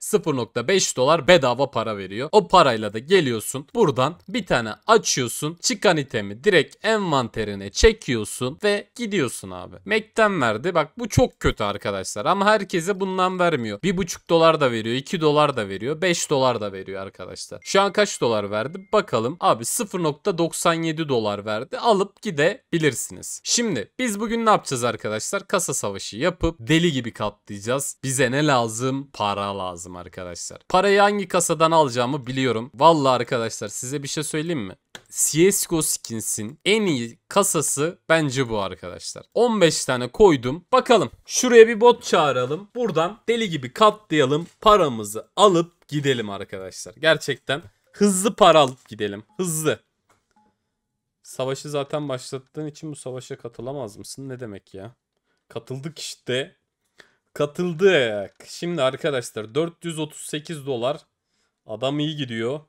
0.5 dolar bedava para veriyor. O parayla da geliyorsun buradan bir tane açıyorsun. Çıkan itemi direkt envanterine çekiyorsun ve gidiyorsun abi. Mac'ten verdi. Bak bu çok kötü arkadaşlar ama herkese bundan vermiyor. 1.5 dolar da veriyor. 2 dolar da veriyor. 5 dolar da veriyor arkadaşlar. Şu an kaç dolar verdi? Bakalım. Abi 0.97 dolar verdi. Alıp gidebilirsiniz. Şimdi biz bugün ne yapacağız arkadaşlar? Kasa savaşı yapıp deli gibi katlayacağız. Bize ne lazım? Para lazım lazım arkadaşlar. Parayı hangi kasadan alacağımı biliyorum. Vallahi arkadaşlar size bir şey söyleyeyim mi? CSGO Skins'in en iyi kasası bence bu arkadaşlar. 15 tane koydum. Bakalım şuraya bir bot çağıralım. Buradan deli gibi katlayalım. Paramızı alıp gidelim arkadaşlar. Gerçekten hızlı para alıp gidelim. Hızlı. Savaşı zaten başlattığın için bu savaşa katılamaz mısın? Ne demek ya? Katıldık işte. Katıldık. Şimdi arkadaşlar 438 dolar. Adam iyi gidiyor.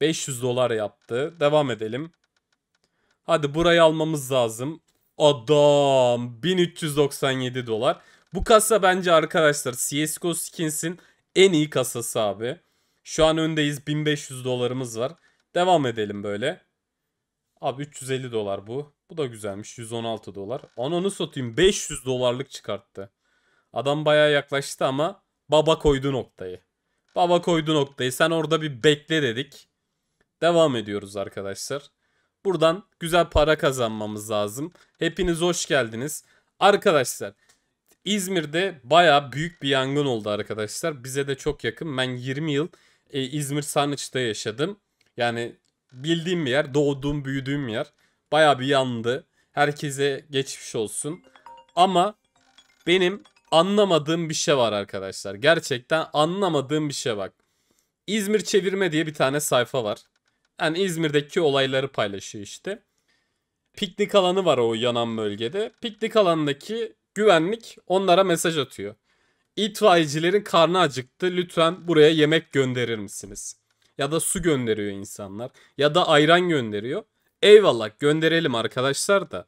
500 dolar yaptı. Devam edelim. Hadi burayı almamız lazım. Adam 1397 dolar. Bu kasa bence arkadaşlar CSGO Skins'in en iyi kasası abi. Şu an öndeyiz 1500 dolarımız var. Devam edelim böyle. Abi 350 dolar bu. Bu da güzelmiş 116 dolar. Ananı satayım 500 dolarlık çıkarttı. Adam bayağı yaklaştı ama baba koydu noktayı. Baba koydu noktayı. Sen orada bir bekle dedik. Devam ediyoruz arkadaşlar. Buradan güzel para kazanmamız lazım. Hepiniz hoş geldiniz. Arkadaşlar İzmir'de baya büyük bir yangın oldu arkadaşlar. Bize de çok yakın. Ben 20 yıl e, İzmir Sarnıç'ta yaşadım. Yani bildiğim bir yer, doğduğum, büyüdüğüm yer. Baya bir yandı. Herkese geçmiş olsun. Ama benim anlamadığım bir şey var arkadaşlar. Gerçekten anlamadığım bir şey bak. İzmir Çevirme diye bir tane sayfa var. Yani İzmir'deki olayları paylaşıyor işte. Piknik alanı var o yanan bölgede. Piknik alanındaki güvenlik onlara mesaj atıyor. İtfaiyecilerin karnı acıktı. Lütfen buraya yemek gönderir misiniz? Ya da su gönderiyor insanlar. Ya da ayran gönderiyor. Eyvallah gönderelim arkadaşlar da.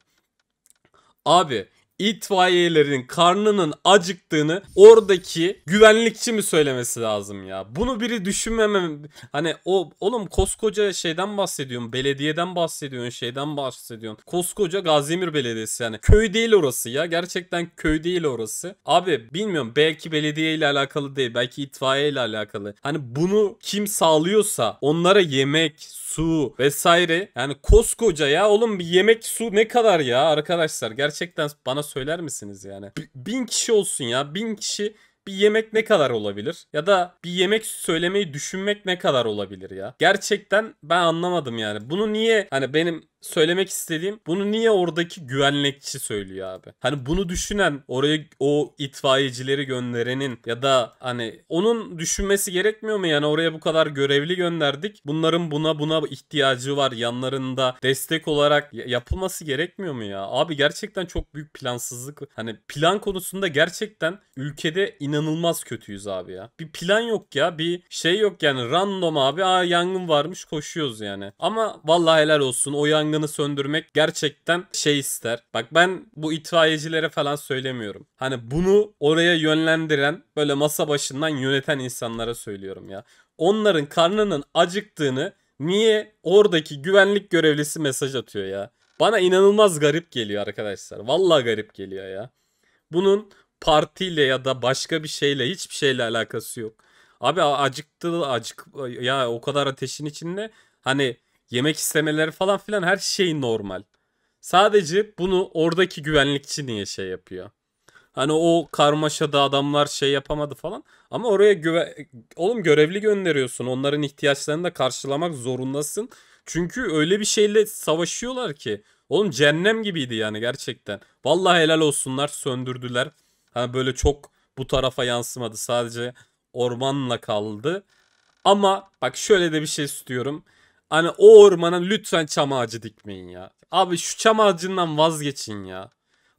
Abi itfaiyelerin karnının acıktığını oradaki güvenlikçi mi söylemesi lazım ya? Bunu biri düşünmemem. Hani o oğlum koskoca şeyden bahsediyorum. Belediyeden bahsediyorsun, şeyden bahsediyorsun. Koskoca Gazimir Belediyesi yani. Köy değil orası ya. Gerçekten köy değil orası. Abi bilmiyorum belki belediye ile alakalı değil. Belki itfaiye ile alakalı. Hani bunu kim sağlıyorsa onlara yemek, su vesaire. Yani koskoca ya oğlum bir yemek su ne kadar ya arkadaşlar. Gerçekten bana söyler misiniz yani? B bin kişi olsun ya. Bin kişi bir yemek ne kadar olabilir? Ya da bir yemek söylemeyi düşünmek ne kadar olabilir ya? Gerçekten ben anlamadım yani. Bunu niye hani benim söylemek istediğim bunu niye oradaki güvenlikçi söylüyor abi? Hani bunu düşünen oraya o itfaiyecileri gönderenin ya da hani onun düşünmesi gerekmiyor mu? Yani oraya bu kadar görevli gönderdik. Bunların buna buna ihtiyacı var. Yanlarında destek olarak yapılması gerekmiyor mu ya? Abi gerçekten çok büyük plansızlık. Hani plan konusunda gerçekten ülkede inanılmaz kötüyüz abi ya. Bir plan yok ya. Bir şey yok yani random abi. Aa yangın varmış koşuyoruz yani. Ama vallahi helal olsun. O yangın yangını söndürmek gerçekten şey ister. Bak ben bu itfaiyecilere falan söylemiyorum. Hani bunu oraya yönlendiren böyle masa başından yöneten insanlara söylüyorum ya. Onların karnının acıktığını niye oradaki güvenlik görevlisi mesaj atıyor ya? Bana inanılmaz garip geliyor arkadaşlar. Vallahi garip geliyor ya. Bunun partiyle ya da başka bir şeyle hiçbir şeyle alakası yok. Abi acıktı acık ya o kadar ateşin içinde hani yemek istemeleri falan filan her şey normal. Sadece bunu oradaki güvenlikçi niye şey yapıyor? Hani o karmaşada adamlar şey yapamadı falan. Ama oraya güve... oğlum görevli gönderiyorsun. Onların ihtiyaçlarını da karşılamak zorundasın. Çünkü öyle bir şeyle savaşıyorlar ki. Oğlum cehennem gibiydi yani gerçekten. Vallahi helal olsunlar söndürdüler. Hani böyle çok bu tarafa yansımadı. Sadece ormanla kaldı. Ama bak şöyle de bir şey istiyorum. Hani o ormana lütfen çam ağacı dikmeyin ya. Abi şu çam ağacından vazgeçin ya.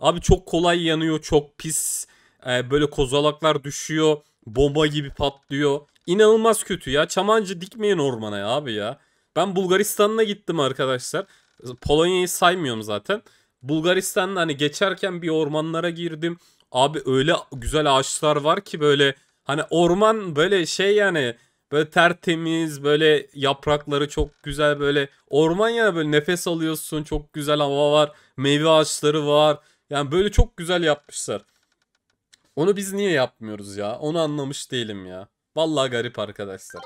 Abi çok kolay yanıyor, çok pis. Ee, böyle kozalaklar düşüyor, bomba gibi patlıyor. İnanılmaz kötü ya. Çam ağacı dikmeyin ormana ya abi ya. Ben Bulgaristan'a gittim arkadaşlar. Polonya'yı saymıyorum zaten. Bulgaristan'da hani geçerken bir ormanlara girdim. Abi öyle güzel ağaçlar var ki böyle hani orman böyle şey yani Böyle tertemiz böyle yaprakları çok güzel böyle orman ya böyle nefes alıyorsun çok güzel hava var meyve ağaçları var yani böyle çok güzel yapmışlar. Onu biz niye yapmıyoruz ya onu anlamış değilim ya. Vallahi garip arkadaşlar.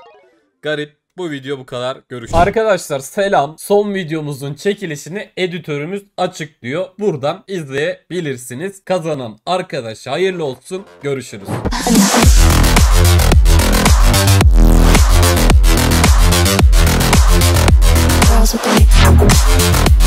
Garip bu video bu kadar. Görüşürüz. Arkadaşlar selam. Son videomuzun çekilişini editörümüz açıklıyor. Buradan izleyebilirsiniz. Kazanan arkadaşa hayırlı olsun. Görüşürüz. Girls with me.